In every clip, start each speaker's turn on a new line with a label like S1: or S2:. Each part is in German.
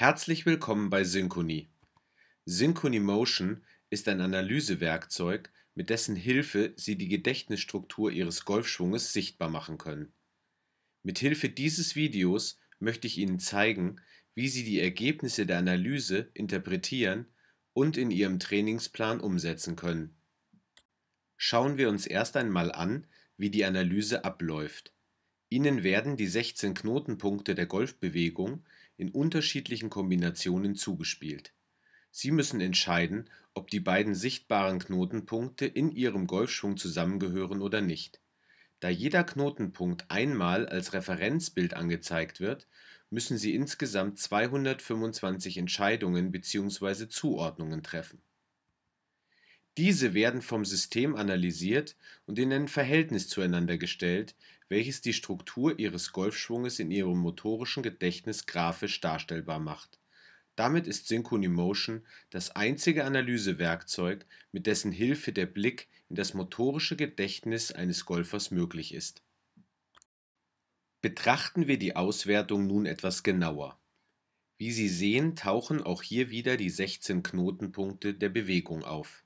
S1: Herzlich willkommen bei Synchrony. Synchrony Motion ist ein Analysewerkzeug, mit dessen Hilfe Sie die Gedächtnisstruktur Ihres Golfschwunges sichtbar machen können. Mit Hilfe dieses Videos möchte ich Ihnen zeigen, wie Sie die Ergebnisse der Analyse interpretieren und in Ihrem Trainingsplan umsetzen können. Schauen wir uns erst einmal an, wie die Analyse abläuft. Ihnen werden die 16 Knotenpunkte der Golfbewegung in unterschiedlichen Kombinationen zugespielt. Sie müssen entscheiden, ob die beiden sichtbaren Knotenpunkte in ihrem Golfschwung zusammengehören oder nicht. Da jeder Knotenpunkt einmal als Referenzbild angezeigt wird, müssen Sie insgesamt 225 Entscheidungen bzw. Zuordnungen treffen diese werden vom System analysiert und in ein Verhältnis zueinander gestellt, welches die Struktur ihres Golfschwunges in ihrem motorischen Gedächtnis grafisch darstellbar macht. Damit ist Synchronimotion das einzige Analysewerkzeug, mit dessen Hilfe der Blick in das motorische Gedächtnis eines Golfers möglich ist. Betrachten wir die Auswertung nun etwas genauer. Wie Sie sehen, tauchen auch hier wieder die 16 Knotenpunkte der Bewegung auf.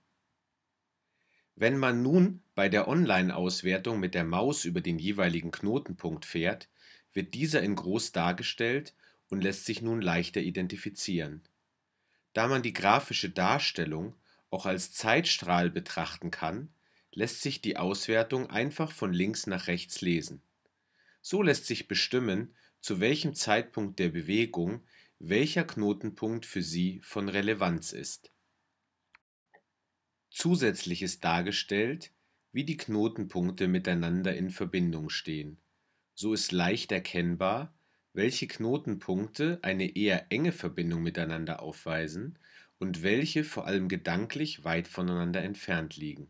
S1: Wenn man nun bei der Online-Auswertung mit der Maus über den jeweiligen Knotenpunkt fährt, wird dieser in groß dargestellt und lässt sich nun leichter identifizieren. Da man die grafische Darstellung auch als Zeitstrahl betrachten kann, lässt sich die Auswertung einfach von links nach rechts lesen. So lässt sich bestimmen, zu welchem Zeitpunkt der Bewegung welcher Knotenpunkt für Sie von Relevanz ist Zusätzliches dargestellt, wie die Knotenpunkte miteinander in Verbindung stehen. So ist leicht erkennbar, welche Knotenpunkte eine eher enge Verbindung miteinander aufweisen und welche vor allem gedanklich weit voneinander entfernt liegen.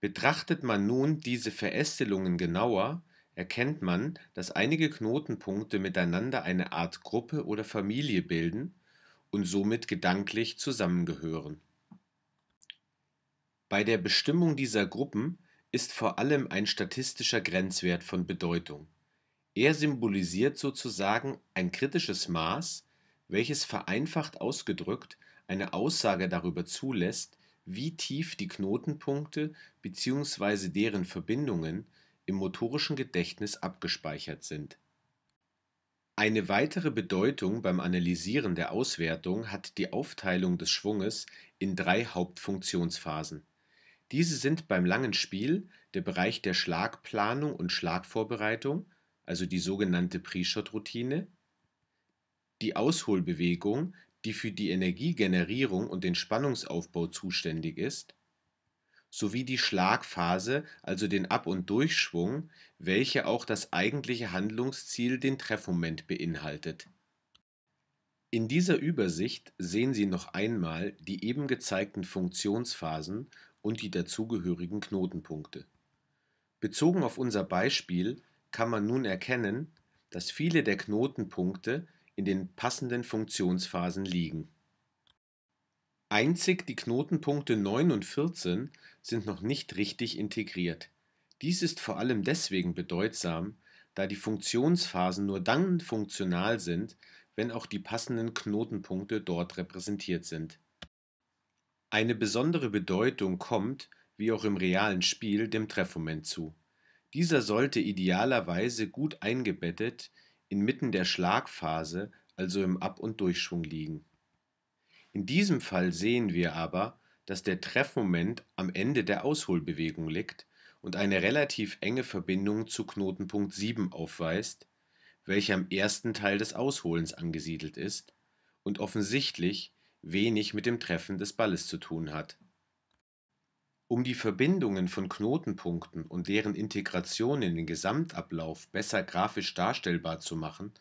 S1: Betrachtet man nun diese Verästelungen genauer, erkennt man, dass einige Knotenpunkte miteinander eine Art Gruppe oder Familie bilden und somit gedanklich zusammengehören bei der Bestimmung dieser Gruppen ist vor allem ein statistischer Grenzwert von Bedeutung. Er symbolisiert sozusagen ein kritisches Maß, welches vereinfacht ausgedrückt eine Aussage darüber zulässt, wie tief die Knotenpunkte bzw. deren Verbindungen im motorischen Gedächtnis abgespeichert sind. Eine weitere Bedeutung beim Analysieren der Auswertung hat die Aufteilung des Schwunges in drei Hauptfunktionsphasen diese sind beim langen Spiel der Bereich der Schlagplanung und Schlagvorbereitung, also die sogenannte Pre-Shot-Routine, die Ausholbewegung, die für die Energiegenerierung und den Spannungsaufbau zuständig ist, sowie die Schlagphase, also den Ab- und Durchschwung, welche auch das eigentliche Handlungsziel, den Treffmoment beinhaltet. In dieser Übersicht sehen Sie noch einmal die eben gezeigten Funktionsphasen und die dazugehörigen Knotenpunkte. Bezogen auf unser Beispiel kann man nun erkennen, dass viele der Knotenpunkte in den passenden Funktionsphasen liegen. Einzig die Knotenpunkte 9 und 14 sind noch nicht richtig integriert. Dies ist vor allem deswegen bedeutsam, da die Funktionsphasen nur dann funktional sind, wenn auch die passenden Knotenpunkte dort repräsentiert sind. Eine besondere Bedeutung kommt, wie auch im realen Spiel, dem Treffmoment zu. Dieser sollte idealerweise gut eingebettet inmitten der Schlagphase, also im Ab und Durchschwung liegen. In diesem Fall sehen wir aber, dass der Treffmoment am Ende der Ausholbewegung liegt und eine relativ enge Verbindung zu Knotenpunkt 7 aufweist, welcher am ersten Teil des Ausholens angesiedelt ist und offensichtlich wenig mit dem Treffen des Balles zu tun hat. Um die Verbindungen von Knotenpunkten und deren Integration in den Gesamtablauf besser grafisch darstellbar zu machen,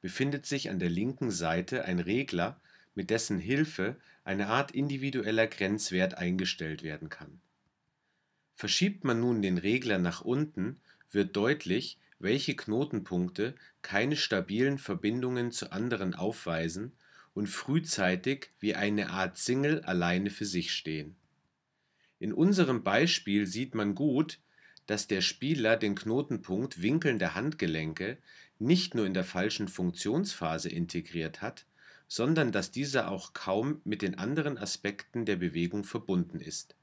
S1: befindet sich an der linken Seite ein Regler, mit dessen Hilfe eine Art individueller Grenzwert eingestellt werden kann. Verschiebt man nun den Regler nach unten, wird deutlich, welche Knotenpunkte keine stabilen Verbindungen zu anderen aufweisen und frühzeitig wie eine Art Single alleine für sich stehen. In unserem Beispiel sieht man gut, dass der Spieler den Knotenpunkt winkelnder Handgelenke nicht nur in der falschen Funktionsphase integriert hat, sondern dass dieser auch kaum mit den anderen Aspekten der Bewegung verbunden ist.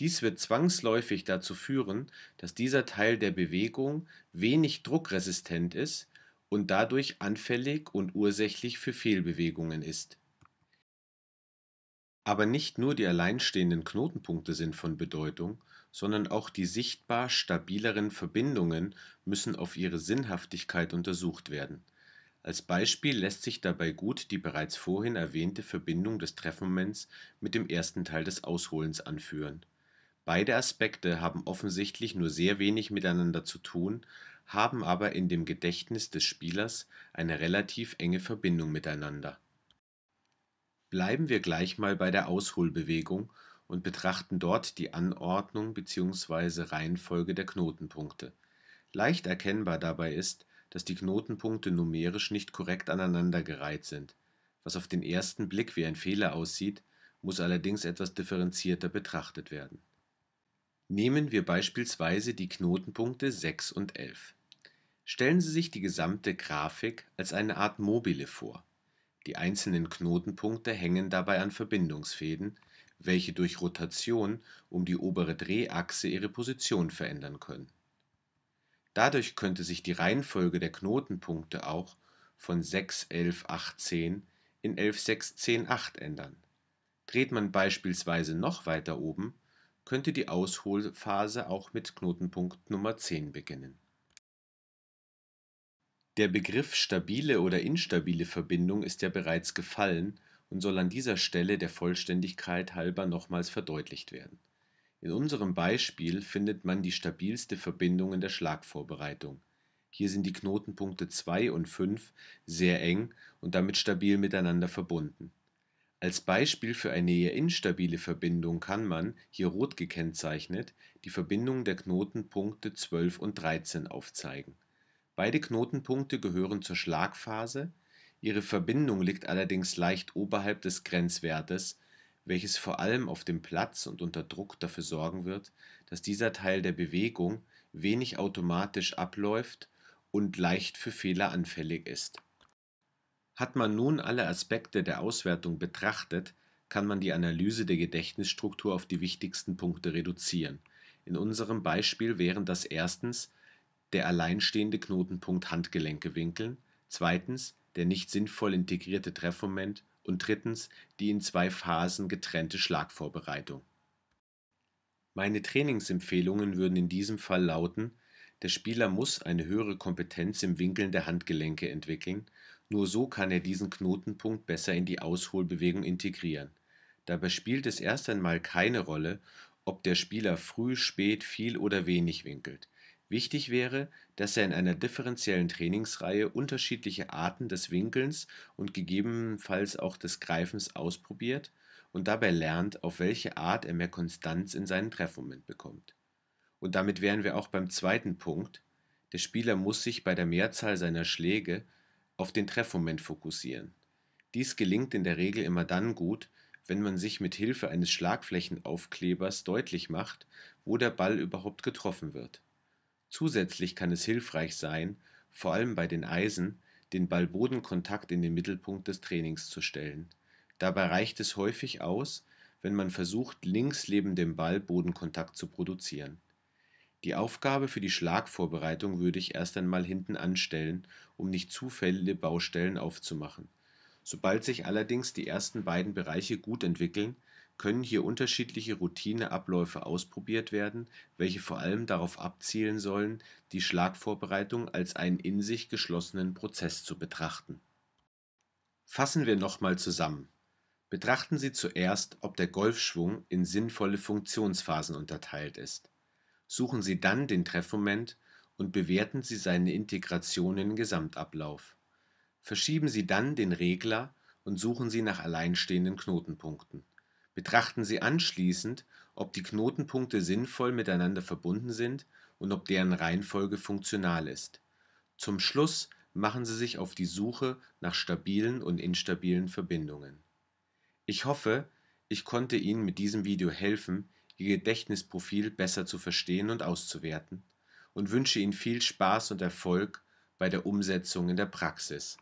S1: Dies wird zwangsläufig dazu führen, dass dieser Teil der Bewegung wenig druckresistent ist und dadurch anfällig und ursächlich für Fehlbewegungen ist. Aber nicht nur die alleinstehenden Knotenpunkte sind von Bedeutung, sondern auch die sichtbar stabileren Verbindungen müssen auf ihre Sinnhaftigkeit untersucht werden. Als Beispiel lässt sich dabei gut die bereits vorhin erwähnte Verbindung des Treffmoments mit dem ersten Teil des Ausholens anführen. Beide Aspekte haben offensichtlich nur sehr wenig miteinander zu tun, haben aber in dem Gedächtnis des Spielers eine relativ enge Verbindung miteinander. Bleiben wir gleich mal bei der Ausholbewegung und betrachten dort die Anordnung bzw. Reihenfolge der Knotenpunkte. Leicht erkennbar dabei ist, dass die Knotenpunkte numerisch nicht korrekt aneinandergereiht sind. Was auf den ersten Blick wie ein Fehler aussieht, muss allerdings etwas differenzierter betrachtet werden. Nehmen wir beispielsweise die Knotenpunkte 6 und 11. Stellen Sie sich die gesamte Grafik als eine Art Mobile vor. Die einzelnen Knotenpunkte hängen dabei an Verbindungsfäden, welche durch Rotation um die obere Drehachse ihre Position verändern können. Dadurch könnte sich die Reihenfolge der Knotenpunkte auch von 6, 11, 8, 10 in 11, 6, 10, 8 ändern. Dreht man beispielsweise noch weiter oben, könnte die Ausholphase auch mit Knotenpunkt Nummer 10 beginnen der Begriff stabile oder instabile Verbindung ist ja bereits gefallen und soll an dieser Stelle der Vollständigkeit halber nochmals verdeutlicht werden. In unserem Beispiel findet man die stabilste Verbindung in der Schlagvorbereitung. Hier sind die Knotenpunkte 2 und 5 sehr eng und damit stabil miteinander verbunden. Als Beispiel für eine eher instabile Verbindung kann man, hier rot gekennzeichnet, die Verbindung der Knotenpunkte 12 und 13 aufzeigen. Beide Knotenpunkte gehören zur Schlagphase, ihre Verbindung liegt allerdings leicht oberhalb des Grenzwertes, welches vor allem auf dem Platz und unter Druck dafür sorgen wird, dass dieser Teil der Bewegung wenig automatisch abläuft und leicht für Fehler anfällig ist. Hat man nun alle Aspekte der Auswertung betrachtet, kann man die Analyse der Gedächtnisstruktur auf die wichtigsten Punkte reduzieren. In unserem Beispiel wären das erstens der alleinstehende Knotenpunkt Handgelenke winkeln, zweitens der nicht sinnvoll integrierte Treffmoment und drittens die in zwei Phasen getrennte Schlagvorbereitung. Meine Trainingsempfehlungen würden in diesem Fall lauten: Der Spieler muss eine höhere Kompetenz im Winkeln der Handgelenke entwickeln, nur so kann er diesen Knotenpunkt besser in die Ausholbewegung integrieren. Dabei spielt es erst einmal keine Rolle, ob der Spieler früh, spät, viel oder wenig winkelt Wichtig wäre, dass er in einer differenziellen Trainingsreihe unterschiedliche Arten des Winkelns und gegebenenfalls auch des Greifens ausprobiert und dabei lernt, auf welche Art er mehr Konstanz in seinen Treffmoment bekommt. Und damit wären wir auch beim zweiten Punkt. Der Spieler muss sich bei der Mehrzahl seiner Schläge auf den Treffmoment fokussieren. Dies gelingt in der Regel immer dann gut, wenn man sich mit Hilfe eines Schlagflächenaufklebers deutlich macht, wo der Ball überhaupt getroffen wird. Zusätzlich kann es hilfreich sein, vor allem bei den Eisen, den ball boden in den Mittelpunkt des Trainings zu stellen. Dabei reicht es häufig aus, wenn man versucht, links neben dem Ball Bodenkontakt zu produzieren. Die Aufgabe für die Schlagvorbereitung würde ich erst einmal hinten anstellen, um nicht zufällige Baustellen aufzumachen. Sobald sich allerdings die ersten beiden Bereiche gut entwickeln, können hier unterschiedliche Routineabläufe ausprobiert werden, welche vor allem darauf abzielen sollen, die Schlagvorbereitung als einen in sich geschlossenen Prozess zu betrachten. Fassen wir nochmal zusammen. Betrachten Sie zuerst, ob der Golfschwung in sinnvolle Funktionsphasen unterteilt ist. Suchen Sie dann den Treffmoment und bewerten Sie seine Integration in den Gesamtablauf. Verschieben Sie dann den Regler und suchen Sie nach alleinstehenden Knotenpunkten. Betrachten Sie anschließend, ob die Knotenpunkte sinnvoll miteinander verbunden sind und ob deren Reihenfolge funktional ist. Zum Schluss machen Sie sich auf die Suche nach stabilen und instabilen Verbindungen. Ich hoffe, ich konnte Ihnen mit diesem Video helfen, Ihr Gedächtnisprofil besser zu verstehen und auszuwerten und wünsche Ihnen viel Spaß und Erfolg bei der Umsetzung in der Praxis.